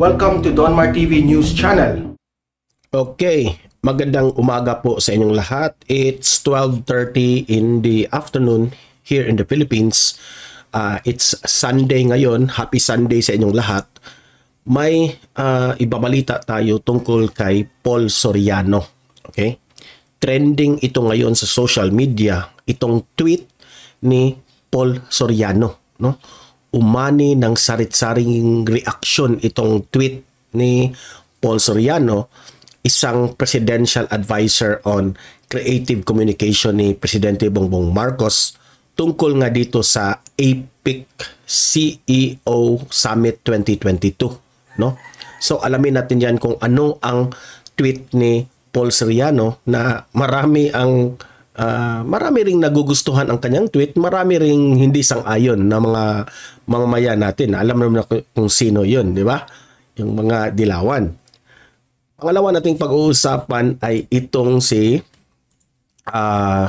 Welcome to Donmar TV News Channel. Okay, magandang umaga po sa inyong lahat. It's 12.30 in the afternoon here in the Philippines. Uh, it's Sunday ngayon. Happy Sunday sa inyong lahat. May uh, ibabalita tayo tungkol kay Paul Soriano. Okay? Trending ito ngayon sa social media, itong tweet ni Paul Soriano. No? umani ng sarit-saring reaksyon itong tweet ni Paul Soriano, isang presidential advisor on creative communication ni Presidente Bongbong Marcos tungkol nga dito sa APIC CEO Summit 2022. No? So alamin natin yan kung ano ang tweet ni Paul Soriano na marami ang uh, marami ring nagugustuhan ang kanyang tweet, marami ring hindi sang-ayon na mga mamamayan natin. Alam naman na kung sino 'yon, di ba? Yung mga dilawan. Pangalawa nating pag-uusapan ay itong si ah uh,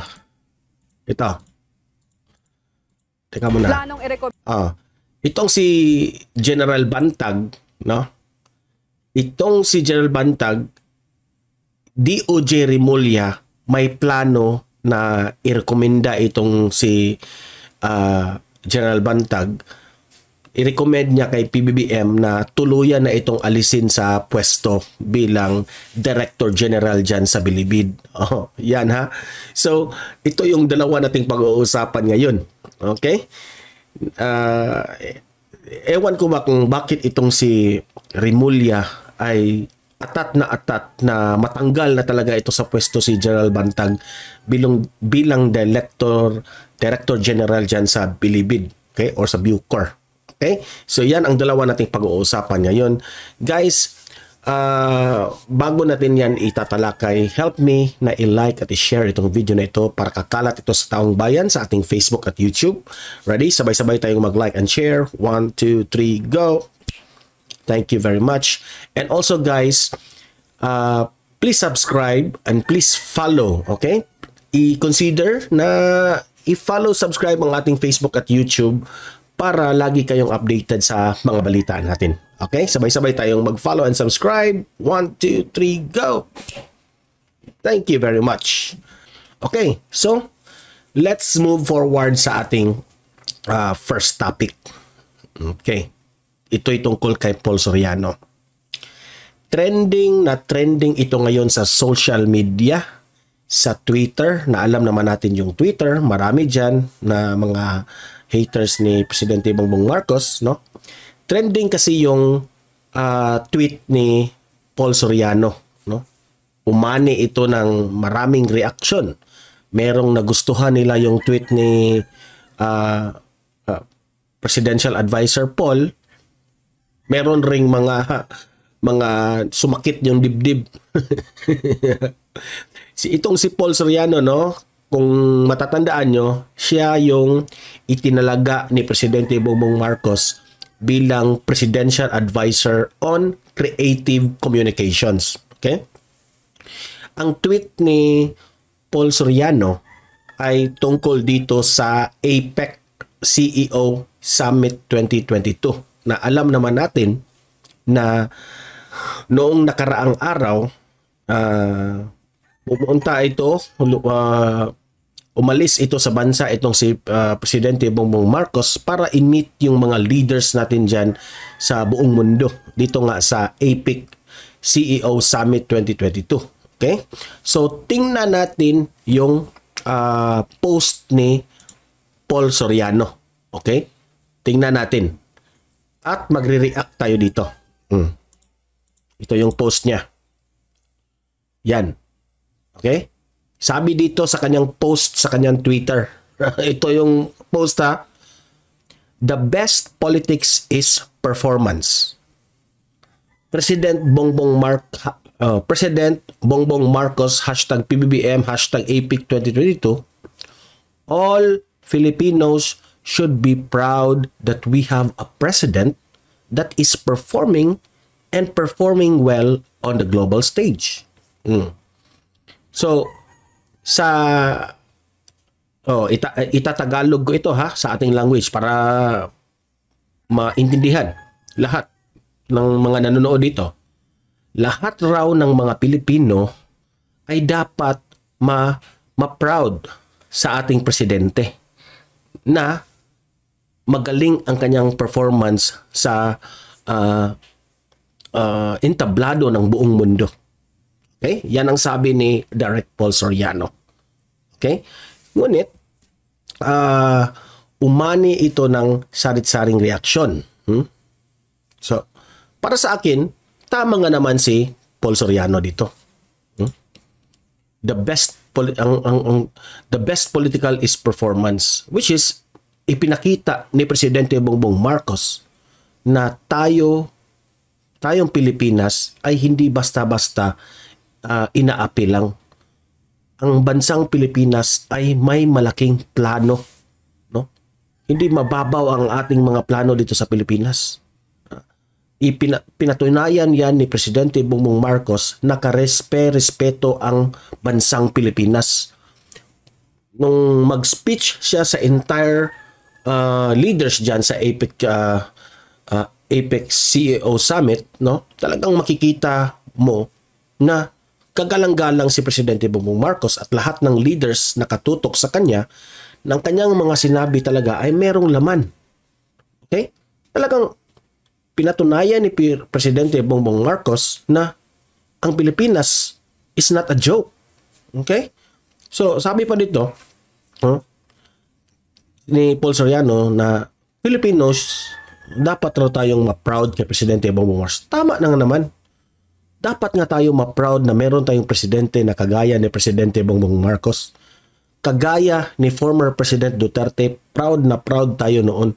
ito. Teka muna. Planong Ah, itong si General Bantag, no? Itong si General Bantag, DOJ Rimulya may plano na irekomenda itong si uh, General Bantag, i-recommend niya kay PBBM na tuluyan na itong alisin sa pwesto bilang Director General dyan sa Bilibid. Oh, yan ha. So, ito yung dalawa nating pag-uusapan ngayon. Okay? Uh, ewan ko bakit itong si Rimulya ay atat na atat na matanggal na talaga ito sa pwesto si General Bantag bilang bilang director director general diyan sa Bilibid okay or sa Bucor okay so yan ang dalawa nating pag-uusapan ngayon guys uh, bago natin yan itatalakay help me na i-like at i-share itong video na ito para kakalat ito sa taong bayan sa ating Facebook at YouTube ready sabay-sabay tayong mag-like and share 1 2 3 go Thank you very much. And also guys, uh, please subscribe and please follow, okay? I-consider na i-follow, subscribe ang ating Facebook at YouTube para lagi kayong updated sa mga balita natin. Okay? Sabay-sabay tayong mag-follow and subscribe. 1, 2, 3, go! Thank you very much. Okay, so let's move forward sa ating uh, first topic. Okay. Ito'y tungkol kay Paul Soriano. Trending na trending ito ngayon sa social media, sa Twitter, na alam naman natin yung Twitter, marami dyan na mga haters ni Presidente Bongbong Marcos, no? Trending kasi yung uh, tweet ni Paul Soriano, no? Umani ito ng maraming reaction. Merong nagustuhan nila yung tweet ni uh, uh, Presidential Advisor Paul Meron ring mga mga sumakit yung dibdib. si itong si Paul Soriano no, kung matatandaan nyo, siya yung itinalaga ni Presidente Bongbong Marcos bilang Presidential Advisor on Creative Communications. Okay? Ang tweet ni Paul Soriano ay tungkol dito sa APEC CEO Summit 2022 na alam naman natin na noong nakaraang araw uh, pumunta ito uh, umalis ito sa bansa itong si uh, Presidente Bongbong Marcos para i-meet yung mga leaders natin diyan sa buong mundo dito nga sa APEC CEO Summit 2022. Okay? So tingnan natin yung uh, post ni Paul Soriano. Okay? Tingnan natin. At magre-react tayo dito. Hmm. Ito yung post niya. Yan. Okay? Sabi dito sa kanyang post sa kanyang Twitter. Ito yung post ha. The best politics is performance. President Bongbong Mark uh, President Bongbong Marcos hashtag PBBM hashtag APIC 2022 All Filipinos should be proud that we have a president that is performing and performing well on the global stage. Mm. So, sa oh, ita, itatagalog ko ito ha sa ating language para maintindihan lahat ng mga nanonood dito. Lahat raw ng mga Pilipino ay dapat ma ma-proud sa ating presidente na magaling ang kanyang performance sa uh, uh, entablado ng buong mundo. Okay? Yan ang sabi ni Derek Paul Soriano. Okay? Ngunit, uh, umani ito ng sarit-saring reaksyon. Hmm? So, para sa akin, tama nga naman si Paul Soriano dito. Hmm? The best ang, ang, ang, the best political is performance, which is ipinakita ni Presidente Bongbong Marcos na tayo, tayong Pilipinas ay hindi basta-basta uh, ah, inaapi lang. Ang bansang Pilipinas ay may malaking plano. No? Hindi mababaw ang ating mga plano dito sa Pilipinas. Ipinatunayan yan ni Presidente Bongbong Marcos na karespe-respeto ang bansang Pilipinas. Nung mag-speech siya sa entire uh, leaders diyan sa APEC uh, uh, APEC CEO Summit, no? Talagang makikita mo na kagalang-galang si Presidente Bongbong Marcos at lahat ng leaders na katutok sa kanya ng kanyang mga sinabi talaga ay merong laman. Okay? Talagang pinatunayan ni Presidente Bongbong Marcos na ang Pilipinas is not a joke. Okay? So, sabi pa dito, huh? ni Paul Soriano na Filipinos dapat na tayong ma-proud kay Presidente Bongbong Marcos. Tama na nga naman. Dapat nga tayo ma-proud na meron tayong presidente na kagaya ni Presidente Bongbong Marcos. Kagaya ni former President Duterte, proud na proud tayo noon.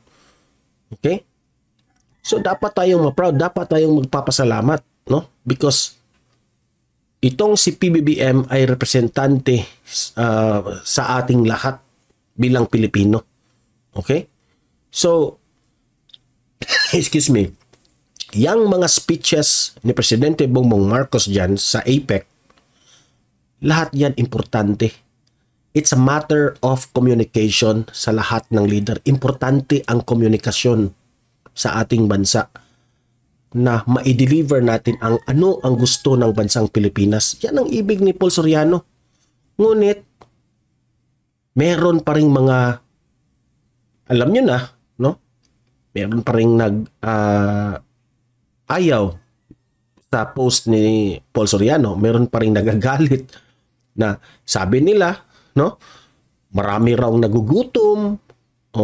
Okay? So dapat tayong ma-proud, dapat tayong magpapasalamat, no? Because itong si PBBM ay representante uh, sa ating lahat bilang Pilipino. Okay? So, excuse me, yang mga speeches ni Presidente Bongbong Marcos dyan sa APEC, lahat yan importante. It's a matter of communication sa lahat ng leader. Importante ang komunikasyon sa ating bansa na ma-deliver natin ang ano ang gusto ng bansang Pilipinas. Yan ang ibig ni Paul Soriano. Ngunit, meron pa rin mga alam nyo na, no? Meron pa rin nag uh, ayaw sa post ni Paul Soriano. Meron pa rin nagagalit na sabi nila, no? Marami raw nagugutom o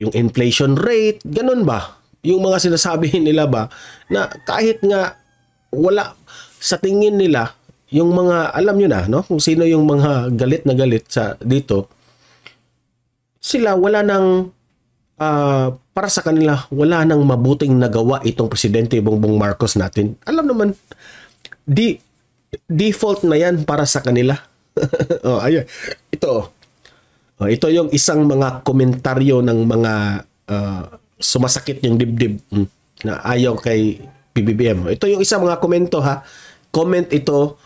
yung inflation rate, ganun ba? Yung mga sinasabi nila ba na kahit nga wala sa tingin nila yung mga alam niyo na no kung sino yung mga galit na galit sa dito sila wala nang uh, para sa kanila wala nang mabuting nagawa itong presidente Bongbong Marcos natin. Alam naman di default na 'yan para sa kanila. oh, ayun. Ito. Oh, ito yung isang mga komentaryo ng mga uh, sumasakit yung dibdib mm, na ayaw kay PBBM. Ito yung isang mga komento ha. Comment ito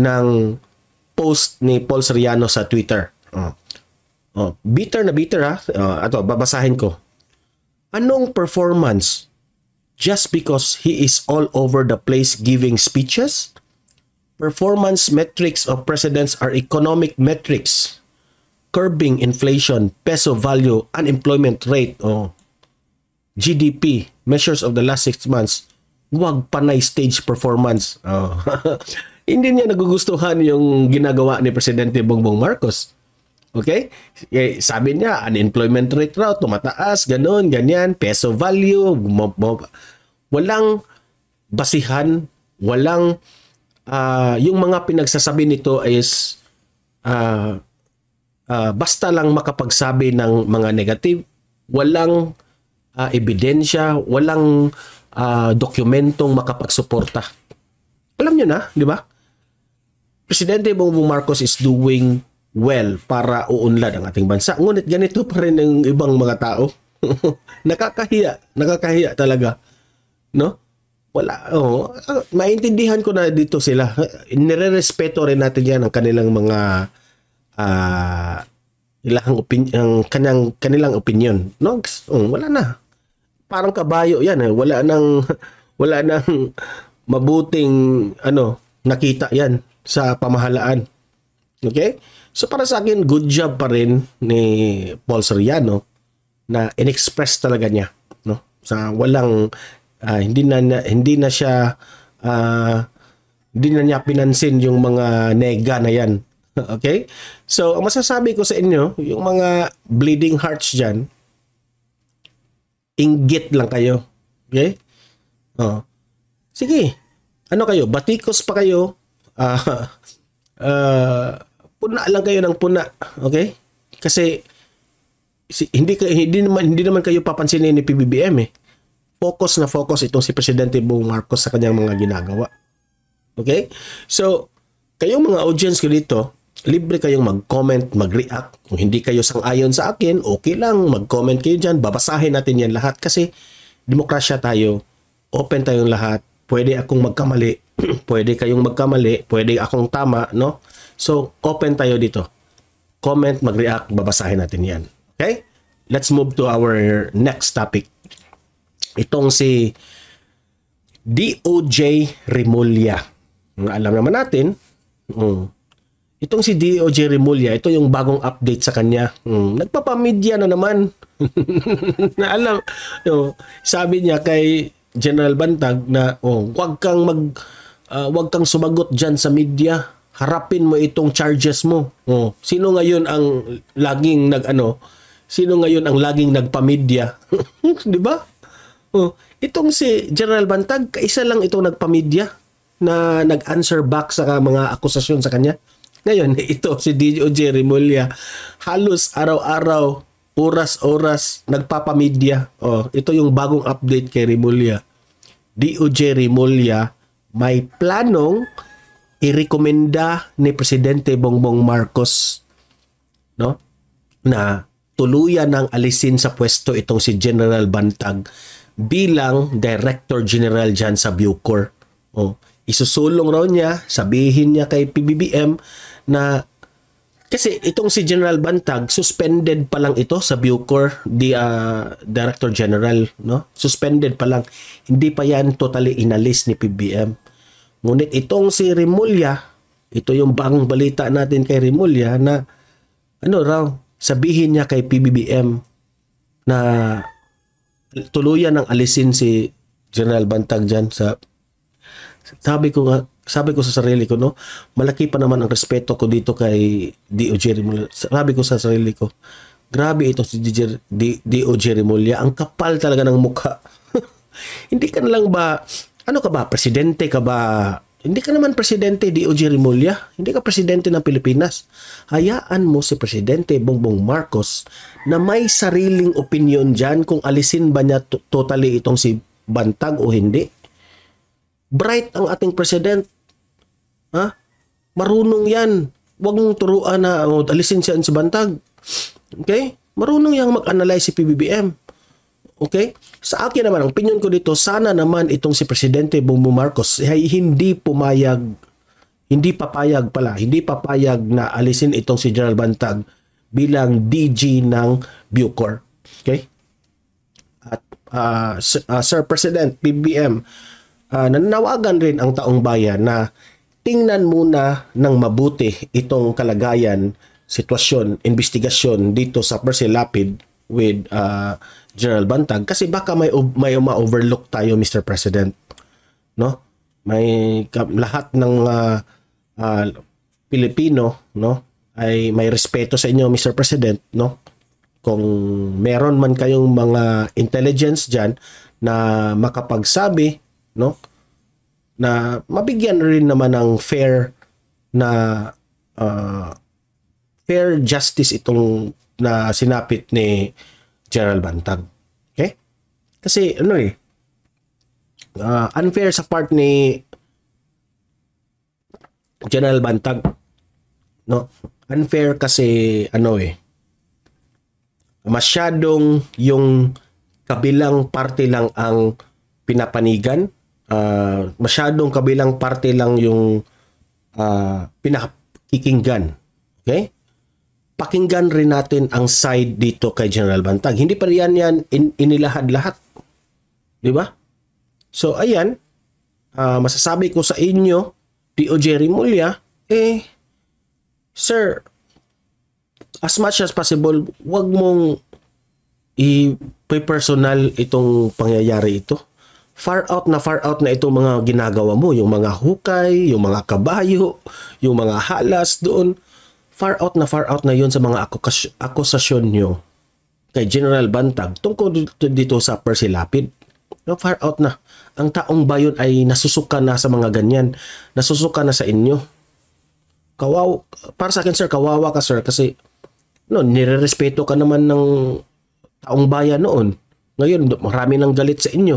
ng post ni Paul Soriano sa Twitter. Oh. Oh, bitter na bitter ha. Uh, ato, babasahin ko. Anong performance? Just because he is all over the place giving speeches? Performance metrics of presidents are economic metrics. Curbing inflation, peso value, unemployment rate, oh, GDP, measures of the last six months. Huwag panay stage performance. Oh. Hindi niya nagugustuhan yung ginagawa ni Presidente Bongbong Marcos Okay? Eh, sabi niya, unemployment rate raw, tumataas, ganun, ganyan, peso value, walang basihan, walang, uh, yung mga pinagsasabi nito is, uh, uh, basta lang makapagsabi ng mga negative, walang uh, ebidensya, walang uh, dokumentong makapagsuporta. Alam niyo na, di ba? Presidente Bongbong Marcos is doing well para uunlad ang ating bansa. Ngunit ganito pa rin ang ibang mga tao. nakakahiya, nakakahiya talaga. No? Wala, oh, maintindihan ko na dito sila. Nirerespeto rin natin yan ang kanilang mga uh, ilang opinion, ang kanyang, kanilang opinion. No? Oh, wala na. Parang kabayo yan. Eh. Wala nang, wala nang mabuting ano, nakita yan sa pamahalaan Okay? So para sa akin, good job pa rin ni Paul Soriano na inexpress talaga niya, no? Sa walang uh, hindi na hindi na siya uh, hindi na niya pinansin yung mga nega na yan. okay? So, ang masasabi ko sa inyo, yung mga bleeding hearts diyan, inggit lang kayo. Okay? Oh. Sige. Ano kayo? Batikos pa kayo? Ah uh, uh, puna lang kayo ng puna. Okay? Kasi si, hindi hindi naman hindi naman kayo papansinin ni PBBM eh. Focus na focus itong si Presidente Bong Marcos sa kanyang mga ginagawa. Okay? So, kayong mga audience ko dito, libre kayong mag-comment, mag-react. Kung hindi kayo sang-ayon sa akin, okay lang, mag-comment kayo dyan. Babasahin natin yan lahat kasi demokrasya tayo, open tayong lahat. Pwede akong magkamali, pwede kayong magkamali, pwede akong tama, no? So, open tayo dito. Comment, mag-react, babasahin natin yan. Okay? Let's move to our next topic. Itong si DOJ Remulla. Alam naman natin, mm, itong si DOJ Remulla, ito yung bagong update sa kanya. Mm, nagpapamedya na naman. na alam, no, sabi niya kay General Bantag na oh, wag kang mag uh, ah, wag kang sumagot diyan sa media harapin mo itong charges mo. Oh, sino ngayon ang laging nagano? Sino ngayon ang laging nagpamedya? 'Di ba? Oh, itong si General Bantag, kaisa lang itong nagpamedya na nag-answer back sa mga akusasyon sa kanya. Ngayon, ito si DOJ Remulla, halos araw-araw, oras-oras nagpapamedya. Oh, ito yung bagong update kay Remulla. DOJ Remulla may planong irekomenda ni Presidente Bongbong Marcos no na tuluyan ng alisin sa pwesto itong si General Bantag bilang Director General dyan sa Bucor. O, oh, isusulong raw niya, sabihin niya kay PBBM na kasi itong si General Bantag suspended pa lang ito sa Bucor the uh, ah, Director General no suspended pa lang hindi pa yan totally inalis ni PBBM Ngunit itong si Rimulya, ito yung bang balita natin kay Rimulya na ano raw, sabihin niya kay PBBM na tuluyan ng alisin si General Bantag dyan sa sabi ko nga sabi ko sa sarili ko no malaki pa naman ang respeto ko dito kay DOJ Rimulya sabi ko sa sarili ko grabe ito si DOJ Rimulya ang kapal talaga ng mukha hindi ka na lang ba ano ka ba? Presidente ka ba? Hindi ka naman presidente di Rimulya. Hindi ka presidente ng Pilipinas. Hayaan mo si Presidente Bongbong Marcos na may sariling opinion dyan kung alisin ba niya totally itong si Bantag o hindi. Bright ang ating president. Ha? Marunong yan. Huwag mong turuan na oh, alisin siya si Bantag. Okay? Marunong yang mag-analyze si PBBM. Okay? Sa akin naman, ang opinion ko dito, sana naman itong si Presidente Bongbong Marcos ay hindi pumayag, hindi papayag pala, hindi papayag na alisin itong si General Bantag bilang DG ng Bucor. Okay? At uh, uh, Sir President, PBM, uh, ah, nananawagan rin ang taong bayan na tingnan muna ng mabuti itong kalagayan, sitwasyon, investigasyon dito sa Percy Lapid with uh, Gerald Bantag kasi baka may may ma-overlook tayo Mr. President no may lahat ng uh, uh, Pilipino no ay may respeto sa inyo Mr. President no kung meron man kayong mga intelligence diyan na makapagsabi no na mabigyan rin naman ng fair na uh, fair justice itong na sinapit ni General Bantag. Okay? Kasi ano eh, uh, unfair sa part ni General Bantag. No? Unfair kasi ano eh, masyadong yung kabilang parte lang ang pinapanigan. Uh, masyadong kabilang parte lang yung uh, pinakikinggan. Okay? pakinggan rin natin ang side dito kay General Bantag. Hindi pa riyan yan in, inilahad-lahat. Di ba? So, ayan, uh, masasabi ko sa inyo, DOJ Mulya, eh, sir, as much as possible, wag mong i-personal itong pangyayari ito. Far out na far out na itong mga ginagawa mo, yung mga hukay, yung mga kabayo, yung mga halas doon far out na far out na yun sa mga akusasyon nyo kay General Bantag tungkol dito, sa Percy Lapid. No, far out na. Ang taong bayon ay nasusuka na sa mga ganyan. Nasusuka na sa inyo. Kawaw, para sa akin sir, kawawa ka sir kasi no, nirerespeto ka naman ng taong bayan noon. Ngayon, marami nang galit sa inyo.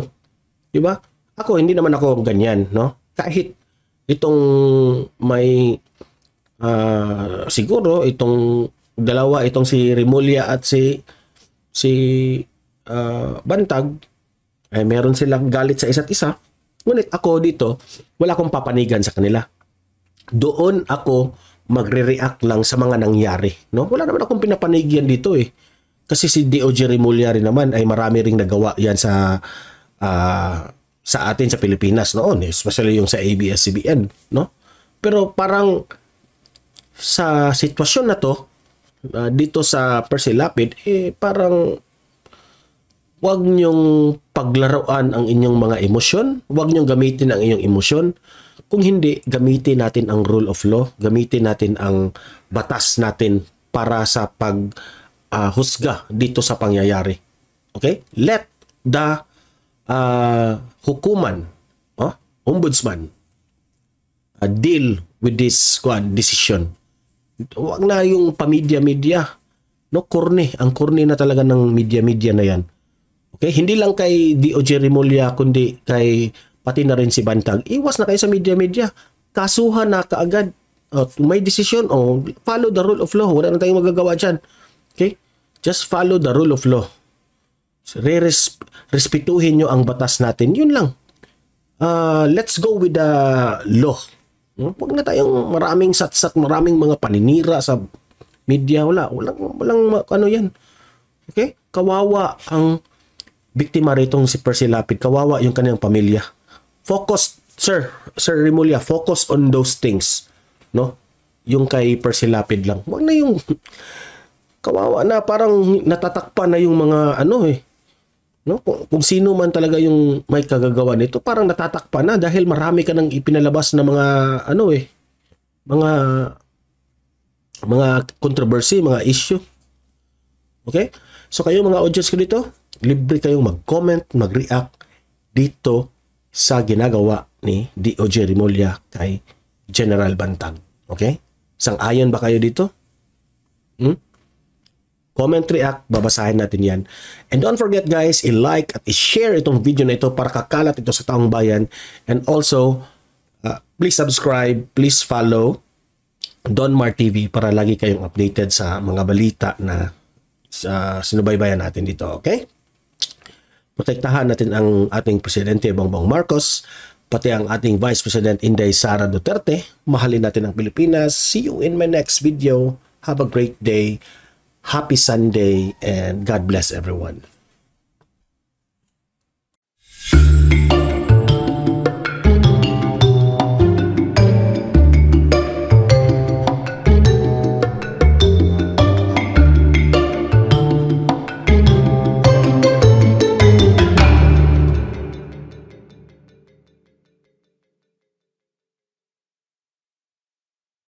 Di ba? Ako, hindi naman ako ganyan, no? Kahit itong may uh, siguro itong dalawa itong si Remulia at si si uh, Bantag eh meron silang galit sa isa't isa. Ngunit ako dito, wala akong papanigan sa kanila. Doon ako magre-react lang sa mga nangyari. No? Wala naman akong pinapanigyan dito eh. Kasi si DOJ Remulia rin naman ay marami ring nagawa yan sa uh, sa atin sa Pilipinas noon, especially yung sa ABS-CBN, no? Pero parang sa sitwasyon na to uh, dito sa Percy Lapid eh parang wag niyong paglaruan ang inyong mga emosyon, wag niyong gamitin ang inyong emosyon. Kung hindi, gamitin natin ang rule of law, gamitin natin ang batas natin para sa pag uh, husga dito sa pangyayari. Okay? Let the uh, hukuman, oh, ombudsman, uh, deal with this kwan, decision wag na yung pamedia-media. No, corny. Ang corny na talaga ng media-media na yan. Okay? Hindi lang kay DOJ Remulla, kundi kay pati na rin si Bantag. Iwas na kayo sa media-media. Kasuhan na kaagad. At may decision, oh, follow the rule of law. Wala na tayong magagawa dyan. Okay? Just follow the rule of law. Re-respetuhin nyo ang batas natin. Yun lang. Uh, let's go with the law. Huwag na tayong maraming satsat, maraming mga paninira sa media. Wala, walang, walang ano yan. Okay? Kawawa ang biktima ritong si Percy Lapid. Kawawa yung kanyang pamilya. Focus, sir, Sir Rimulya, focus on those things. No? Yung kay Percy Lapid lang. Huwag na yung kawawa na parang natatakpan na yung mga ano eh No? Kung, kung sino man talaga yung may kagagawa nito, parang natatakpan na dahil marami ka nang ipinalabas na mga ano eh, mga mga controversy, mga issue. Okay? So kayo mga audience ko dito, libre kayong mag-comment, mag-react dito sa ginagawa ni DOJ Rimolya kay General Bantag. Okay? Sang-ayon ba kayo dito? Hmm? comment, react, babasahin natin yan. And don't forget guys, i-like at i-share itong video na ito para kakalat ito sa taong bayan. And also, uh, please subscribe, please follow Don Mar TV para lagi kayong updated sa mga balita na sa sinubaybayan natin dito, okay? Protektahan natin ang ating Presidente Bongbong Marcos, pati ang ating Vice President Inday Sara Duterte. Mahalin natin ang Pilipinas. See you in my next video. Have a great day. Happy Sunday and God bless everyone.